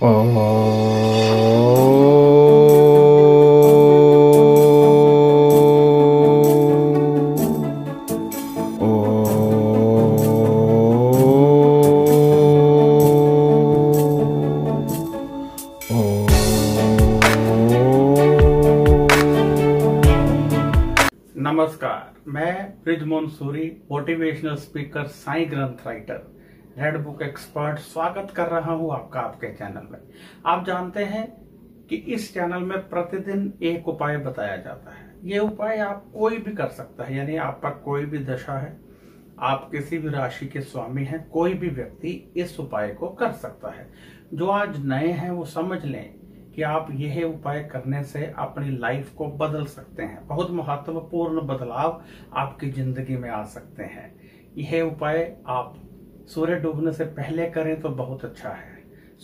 नमस्कार मैं Brijmohan Suri motivational speaker Sai Granth writer red book expert स्वागत कर रहा हूं आपका आपके चैनल में आप जानते हैं कि इस चैनल में प्रतिदिन एक उपाय बताया जाता है ये उपाय आप कोई भी कर सकता है यानी आप पर कोई भी दशा है आप किसी भी राशि के स्वामी हैं कोई भी व्यक्ति इस उपाय को कर सकता है जो आज नए हैं वो समझ लें कि आप यह उपाय करने से अपनी लाइफ को बदल सकते हैं बहुत महत्वपूर्ण बदलाव आपकी जिंदगी में आ सकते हैं यह उपाय आप सूर्य डूबने से पहले करें तो बहुत अच्छा है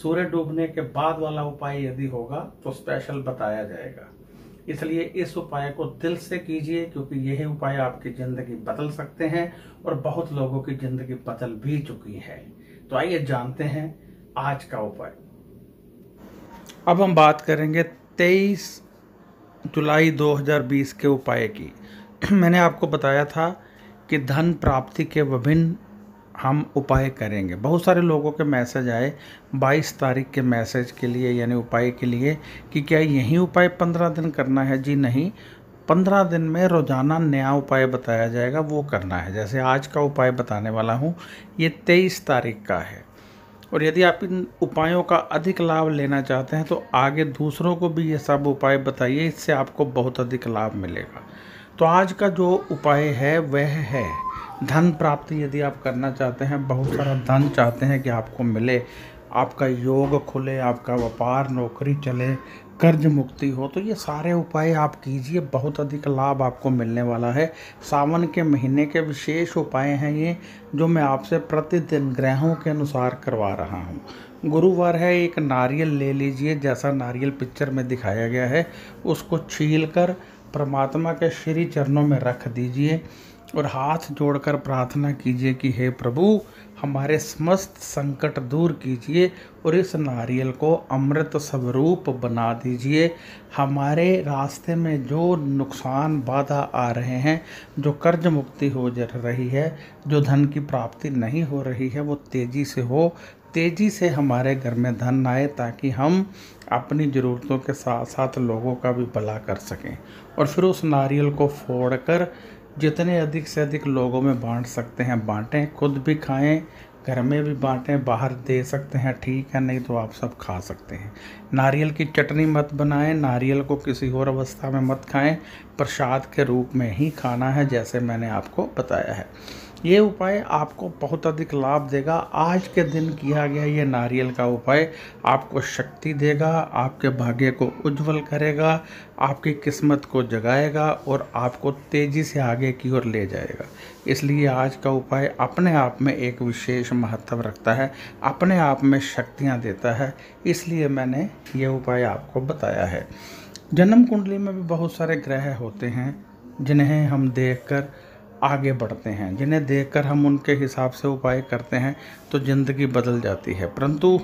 सूर्य डूबने के बाद वाला उपाय यदि होगा तो स्पेशल बताया जाएगा इसलिए इस उपाय को दिल से कीजिए क्योंकि यह उपाय आपकी जिंदगी बदल सकते हैं और बहुत लोगों की जिंदगी बदल भी चुकी है तो आइए जानते हैं आज का उपाय अब हम बात करेंगे 23 जुलाई 2020 के उपाय की मैंने आपको बताया था कि धन प्राप्ति के विभिन्न हम उपाय करेंगे बहुत सारे लोगों के मैसेज आए 22 तारीख के मैसेज के लिए यानी उपाय के लिए कि क्या यही उपाय 15 दिन करना है जी नहीं 15 दिन में रोज़ाना नया उपाय बताया जाएगा वो करना है जैसे आज का उपाय बताने वाला हूँ ये 23 तारीख का है और यदि आप इन उपायों का अधिक लाभ लेना चाहते हैं तो आगे दूसरों को भी ये सब उपाय बताइए इससे आपको बहुत अधिक लाभ मिलेगा तो आज का जो उपाय है वह है धन प्राप्ति यदि आप करना चाहते हैं बहुत सारा धन चाहते हैं कि आपको मिले आपका योग खुले आपका व्यापार नौकरी चले कर्ज मुक्ति हो तो ये सारे उपाय आप कीजिए बहुत अधिक लाभ आपको मिलने वाला है सावन के महीने के विशेष उपाय हैं ये जो मैं आपसे प्रतिदिन ग्रहों के अनुसार करवा रहा हूँ गुरुवार है एक नारियल ले लीजिए जैसा नारियल पिक्चर में दिखाया गया है उसको छील कर परमात्मा के श्री चरणों में रख दीजिए और हाथ जोड़कर प्रार्थना कीजिए कि हे प्रभु हमारे समस्त संकट दूर कीजिए और इस नारियल को अमृत स्वरूप बना दीजिए हमारे रास्ते में जो नुकसान बाधा आ रहे हैं जो कर्ज मुक्ति हो जा रही है जो धन की प्राप्ति नहीं हो रही है वो तेज़ी से हो तेज़ी से हमारे घर में धन आए ताकि हम अपनी ज़रूरतों के साथ साथ लोगों का भी भला कर सकें और फिर उस नारियल को फोड़कर जितने अधिक से अधिक लोगों में बांट सकते हैं बांटें खुद भी खाएं घर में भी बांटें बाहर दे सकते हैं ठीक है नहीं तो आप सब खा सकते हैं नारियल की चटनी मत बनाएं नारियल को किसी और अवस्था में मत खाएं प्रसाद के रूप में ही खाना है जैसे मैंने आपको बताया है ये उपाय आपको बहुत अधिक लाभ देगा आज के दिन किया गया ये नारियल का उपाय आपको शक्ति देगा आपके भाग्य को उज्जवल करेगा आपकी किस्मत को जगाएगा और आपको तेज़ी से आगे की ओर ले जाएगा इसलिए आज का उपाय अपने आप में एक विशेष महत्व रखता है अपने आप में शक्तियाँ देता है इसलिए मैंने ये उपाय आपको बताया है जन्म कुंडली में भी बहुत सारे ग्रह होते हैं जिन्हें हम देखकर आगे बढ़ते हैं जिन्हें देखकर हम उनके हिसाब से उपाय करते हैं तो ज़िंदगी बदल जाती है परंतु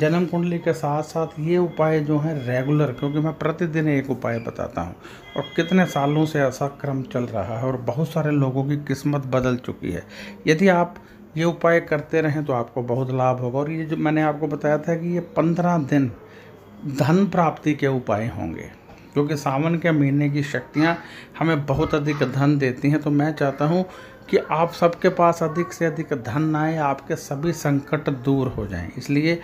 जन्म कुंडली के साथ साथ ये उपाय जो हैं रेगुलर क्योंकि मैं प्रतिदिन एक उपाय बताता हूँ और कितने सालों से ऐसा क्रम चल रहा है और बहुत सारे लोगों की किस्मत बदल चुकी है यदि आप ये उपाय करते रहें तो आपको बहुत लाभ होगा और ये जो मैंने आपको बताया था कि ये पंद्रह दिन धन प्राप्ति के उपाय होंगे क्योंकि सावन के महीने की शक्तियाँ हमें बहुत अधिक धन देती हैं तो मैं चाहता हूँ कि आप सबके पास अधिक से अधिक धन आए आपके सभी संकट दूर हो जाएं इसलिए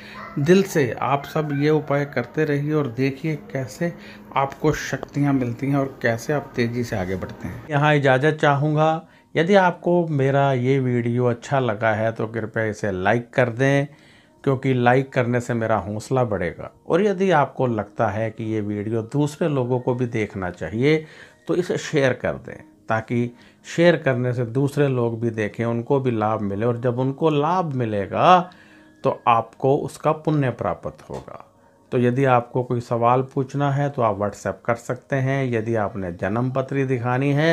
दिल से आप सब ये उपाय करते रहिए और देखिए कैसे आपको शक्तियाँ मिलती हैं और कैसे आप तेज़ी से आगे बढ़ते हैं यहाँ इजाज़त चाहूँगा यदि आपको मेरा ये वीडियो अच्छा लगा है तो कृपया इसे लाइक कर दें क्योंकि लाइक करने से मेरा हौसला बढ़ेगा और यदि आपको लगता है कि ये वीडियो दूसरे लोगों को भी देखना चाहिए तो इसे शेयर कर दें ताकि शेयर करने से दूसरे लोग भी देखें उनको भी लाभ मिले और जब उनको लाभ मिलेगा तो आपको उसका पुण्य प्राप्त होगा तो यदि आपको कोई सवाल पूछना है तो आप व्हाट्सएप कर सकते हैं यदि आपने जन्म पत्री दिखानी है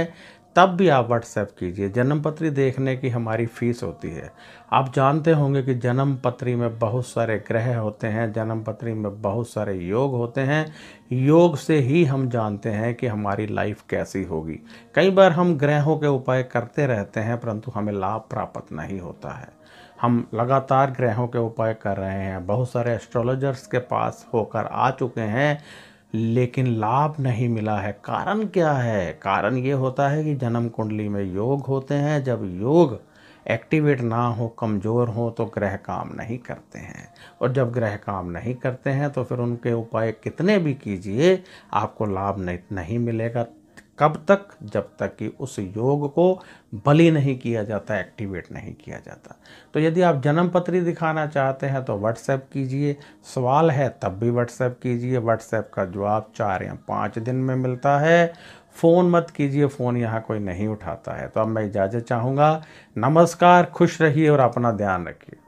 तब भी आप व्हाट्सएप कीजिए जन्म पत्री देखने की हमारी फ़ीस होती है आप जानते होंगे कि जन्म पत्री में बहुत सारे ग्रह होते हैं जन्म पत्री में बहुत सारे योग होते हैं योग से ही हम जानते हैं कि हमारी लाइफ कैसी होगी कई बार हम ग्रहों के उपाय करते रहते हैं परंतु हमें लाभ प्राप्त नहीं होता है हम लगातार ग्रहों के उपाय कर रहे हैं बहुत सारे एस्ट्रोलॉजर्स के पास होकर आ चुके हैं लेकिन लाभ नहीं मिला है कारण क्या है कारण ये होता है कि जन्म कुंडली में योग होते हैं जब योग एक्टिवेट ना हो कमज़ोर हो तो ग्रह काम नहीं करते हैं और जब ग्रह काम नहीं करते हैं तो फिर उनके उपाय कितने भी कीजिए आपको लाभ नहीं, मिलेगा कब तक जब तक कि उस योग को बली नहीं किया जाता एक्टिवेट नहीं किया जाता तो यदि आप जन्म पत्री दिखाना चाहते हैं तो व्हाट्सएप कीजिए सवाल है तब भी व्हाट्सएप कीजिए व्हाट्सएप का जवाब चार या पाँच दिन में मिलता है फ़ोन मत कीजिए फ़ोन यहाँ कोई नहीं उठाता है तो अब मैं इजाज़त चाहूँगा नमस्कार खुश रहिए और अपना ध्यान रखिए